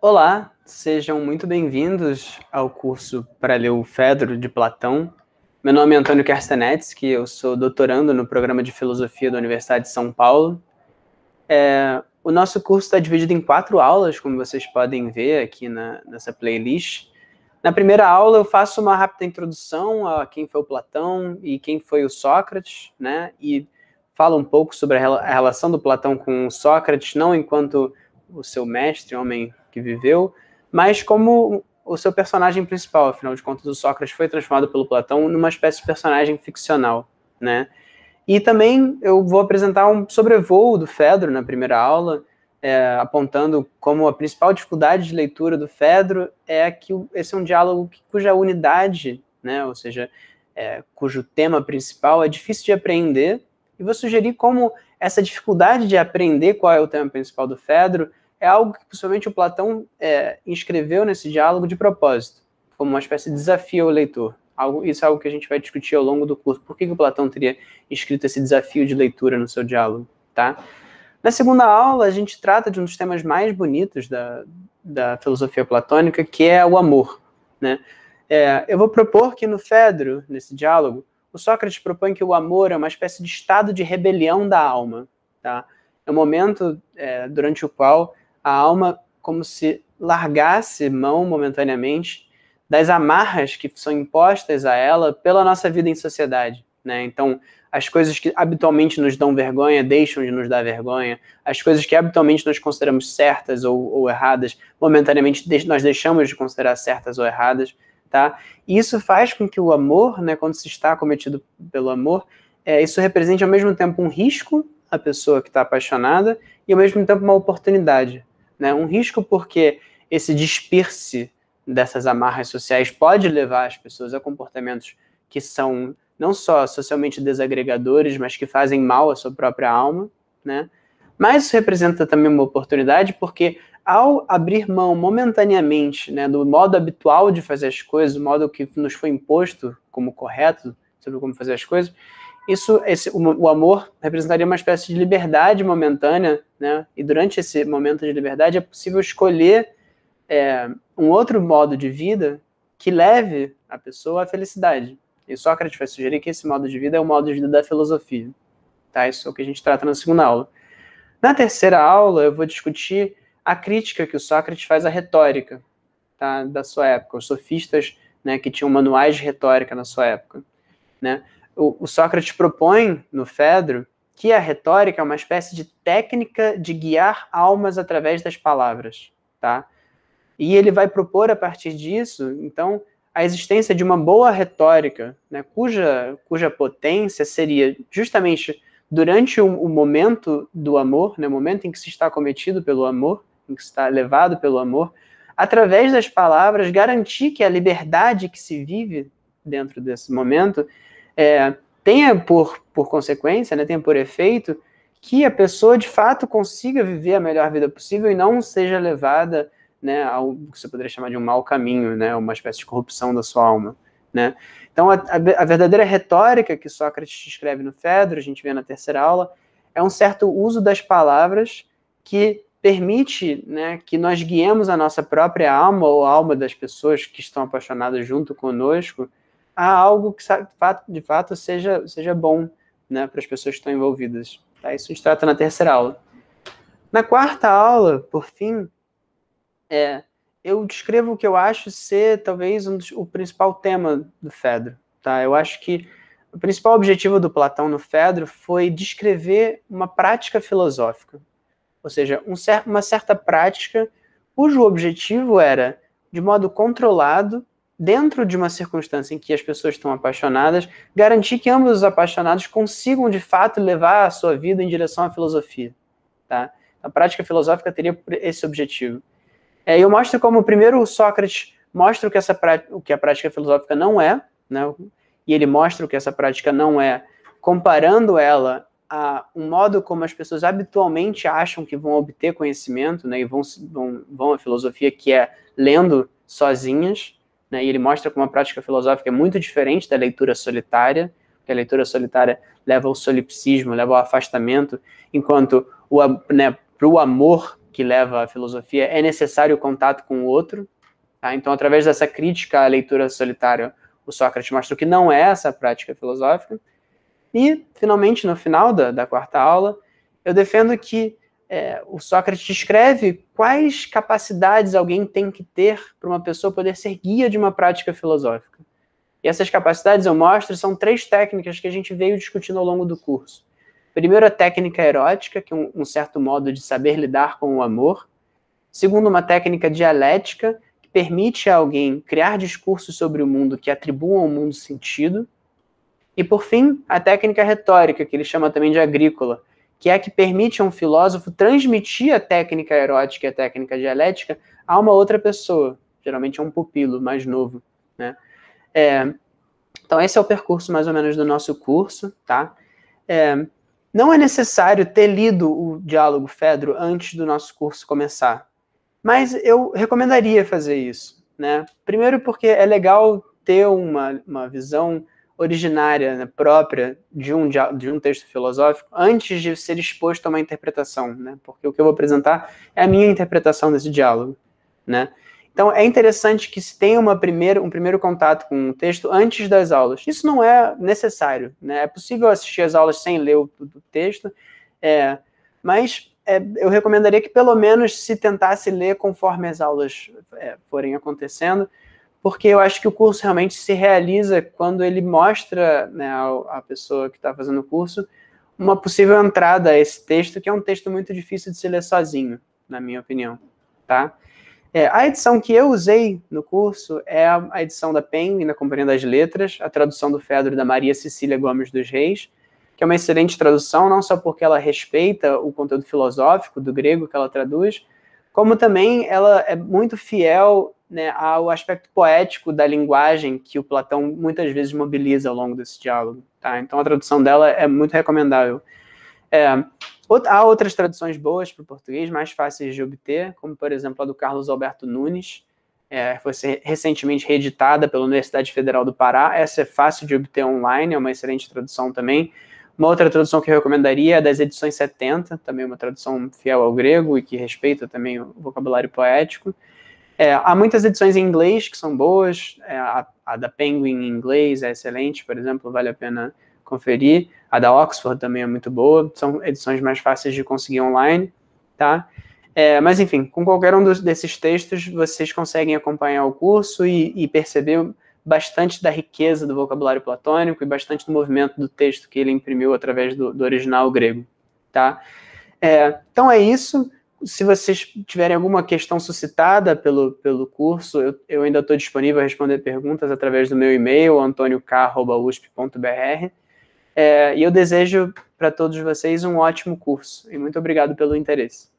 Olá, sejam muito bem-vindos ao curso para ler o Fedro de Platão. Meu nome é Antônio Kerstanetsky, eu sou doutorando no programa de filosofia da Universidade de São Paulo. É, o nosso curso está dividido em quatro aulas, como vocês podem ver aqui na, nessa playlist. Na primeira aula eu faço uma rápida introdução a quem foi o Platão e quem foi o Sócrates, né? E falo um pouco sobre a relação do Platão com o Sócrates, não enquanto o seu mestre, homem que viveu, mas como o seu personagem principal, afinal de contas, o Sócrates foi transformado pelo Platão numa espécie de personagem ficcional, né? E também eu vou apresentar um sobrevoo do Fedro na primeira aula, é, apontando como a principal dificuldade de leitura do Fedro é que esse é um diálogo cuja unidade, né, ou seja, é, cujo tema principal é difícil de apreender, e vou sugerir como essa dificuldade de aprender qual é o tema principal do Fedro é algo que possivelmente o Platão é, inscreveu nesse diálogo de propósito, como uma espécie de desafio ao leitor. Algo, isso é algo que a gente vai discutir ao longo do curso. Por que, que o Platão teria escrito esse desafio de leitura no seu diálogo? Tá? Na segunda aula, a gente trata de um dos temas mais bonitos da, da filosofia platônica, que é o amor. Né? É, eu vou propor que no Fedro, nesse diálogo, o Sócrates propõe que o amor é uma espécie de estado de rebelião da alma. Tá? É um momento é, durante o qual a alma como se largasse mão momentaneamente das amarras que são impostas a ela pela nossa vida em sociedade. Né? Então, as coisas que habitualmente nos dão vergonha deixam de nos dar vergonha, as coisas que habitualmente nós consideramos certas ou, ou erradas, momentaneamente nós deixamos de considerar certas ou erradas. Tá? E isso faz com que o amor, né, quando se está cometido pelo amor, é, isso represente ao mesmo tempo um risco a pessoa que está apaixonada e ao mesmo tempo uma oportunidade, né? Um risco porque esse disperse dessas amarras sociais pode levar as pessoas a comportamentos que são não só socialmente desagregadores, mas que fazem mal à sua própria alma, né? Mas isso representa também uma oportunidade porque ao abrir mão momentaneamente né, do modo habitual de fazer as coisas, o modo que nos foi imposto como correto sobre como fazer as coisas, isso, esse, o, o, amor representaria uma espécie de liberdade momentânea, né? E durante esse momento de liberdade é possível escolher é, um outro modo de vida que leve a pessoa à felicidade. E Sócrates vai sugerir que esse modo de vida é o modo de vida da filosofia. Tá? Isso é o que a gente trata na segunda aula. Na terceira aula, eu vou discutir a crítica que o Sócrates faz à retórica tá? da sua época, os sofistas né, que tinham manuais de retórica na sua época. Né? o, Sócrates propõe no Fedro que a retórica é uma espécie de técnica de guiar almas através das palavras, tá? E ele vai propor a partir disso, então, a existência de uma boa retórica, né, cuja, cuja potência seria justamente durante o, o momento do amor, né, o momento em que se está cometido pelo amor, em que se está levado pelo amor, através das palavras, garantir que a liberdade que se vive dentro desse momento é, tenha por, por consequência, né, tenha por efeito, que a pessoa de fato consiga viver a melhor vida possível e não seja levada né, ao que você poderia chamar de um mau caminho, né, uma espécie de corrupção da sua alma. Né? Então, a, a verdadeira retórica que Sócrates descreve no Fedro, a gente vê na terceira aula, é um certo uso das palavras que permite né, que nós guiemos a nossa própria alma ou a alma das pessoas que estão apaixonadas junto conosco a algo que de fato, seja, seja bom né, para as pessoas que estão envolvidas. Tá? Isso a gente trata na terceira aula. Na quarta aula, por fim, é, eu descrevo o que eu acho ser talvez um dos, o principal tema do Fedro. Tá? Eu acho que o principal objetivo do Platão no Fedro foi descrever uma prática filosófica, ou seja, um cer uma certa prática cujo objetivo era, de modo controlado, dentro de uma circunstância em que as pessoas estão apaixonadas, garantir que ambos os apaixonados consigam de fato levar a sua vida em direção à filosofia. Tá? A prática filosófica teria esse objetivo. É, eu mostro como primeiro o Sócrates mostra o que, essa o que a prática filosófica não é, né? e ele mostra o que essa prática não é, comparando ela a um modo como as pessoas habitualmente acham que vão obter conhecimento, né? e vão, vão, vão à filosofia, que é lendo sozinhas, né, e ele mostra como a prática filosófica é muito diferente da leitura solitária, que a leitura solitária leva ao solipsismo, leva ao afastamento, enquanto né, para o amor que leva à filosofia é necessário o contato com o outro. Tá? Então, através dessa crítica à leitura solitária, o Sócrates mostra que não é essa a prática filosófica. E, finalmente, no final da, da quarta aula, eu defendo que é, o Sócrates descreve quais capacidades alguém tem que ter para uma pessoa poder ser guia de uma prática filosófica. E essas capacidades eu mostro são três técnicas que a gente veio discutindo ao longo do curso. Primeiro, a técnica erótica, que é um, um certo modo de saber lidar com o amor. Segundo, uma técnica dialética, que permite a alguém criar discursos sobre o mundo que atribuam ao mundo sentido. E, por fim, a técnica retórica, que ele chama também de agrícola, que é a que permite a um filósofo transmitir a técnica erótica e a técnica dialética a uma outra pessoa, geralmente a um pupilo mais novo, né? É, então esse é o percurso mais ou menos do nosso curso, tá? É, não é necessário ter lido o diálogo Fedro antes do nosso curso começar, mas eu recomendaria fazer isso, né? Primeiro porque é legal ter uma, uma visão originária, né, própria de um, de um texto filosófico, antes de ser exposto a uma interpretação, né? Porque o que eu vou apresentar é a minha interpretação desse diálogo, né? Então é interessante que se tenha uma primeira, um primeiro contato com o texto antes das aulas. Isso não é necessário, né? É possível assistir as aulas sem ler o, o texto, é, mas é, eu recomendaria que pelo menos se tentasse ler conforme as aulas é, forem acontecendo porque eu acho que o curso realmente se realiza quando ele mostra né, a pessoa que está fazendo o curso uma possível entrada a esse texto, que é um texto muito difícil de se ler sozinho, na minha opinião, tá? É, a edição que eu usei no curso é a, edição da PEN, da Companhia das Letras, a tradução do Fedro da Maria Cecília Gomes dos Reis, que é uma excelente tradução, não só porque ela respeita o conteúdo filosófico do grego que ela traduz, como também ela é muito fiel né, ao aspecto poético da linguagem que o Platão muitas vezes mobiliza ao longo desse diálogo. Tá? Então a tradução dela é muito recomendável. É, há outras traduções boas para o português, mais fáceis de obter, como por exemplo a do Carlos Alberto Nunes, é, foi recentemente reeditada pela Universidade Federal do Pará. Essa é fácil de obter online, é uma excelente tradução também. Uma outra tradução que eu recomendaria é das edições 70, também uma tradução fiel ao grego e que respeita também o vocabulário poético. É, há muitas edições em inglês que são boas, é, a, a, da Penguin em inglês é excelente, por exemplo, vale a pena conferir. A da Oxford também é muito boa, são edições mais fáceis de conseguir online, tá? É, mas enfim, com qualquer um dos, desses textos vocês conseguem acompanhar o curso e, e perceber bastante da riqueza do vocabulário platônico e bastante do movimento do texto que ele imprimiu através do, do original grego, tá? É, então é isso se vocês tiverem alguma questão suscitada pelo, pelo curso, eu, eu ainda estou disponível a responder perguntas através do meu e-mail, antonioK.usp.br. É, e eu desejo para todos vocês um ótimo curso e muito obrigado pelo interesse.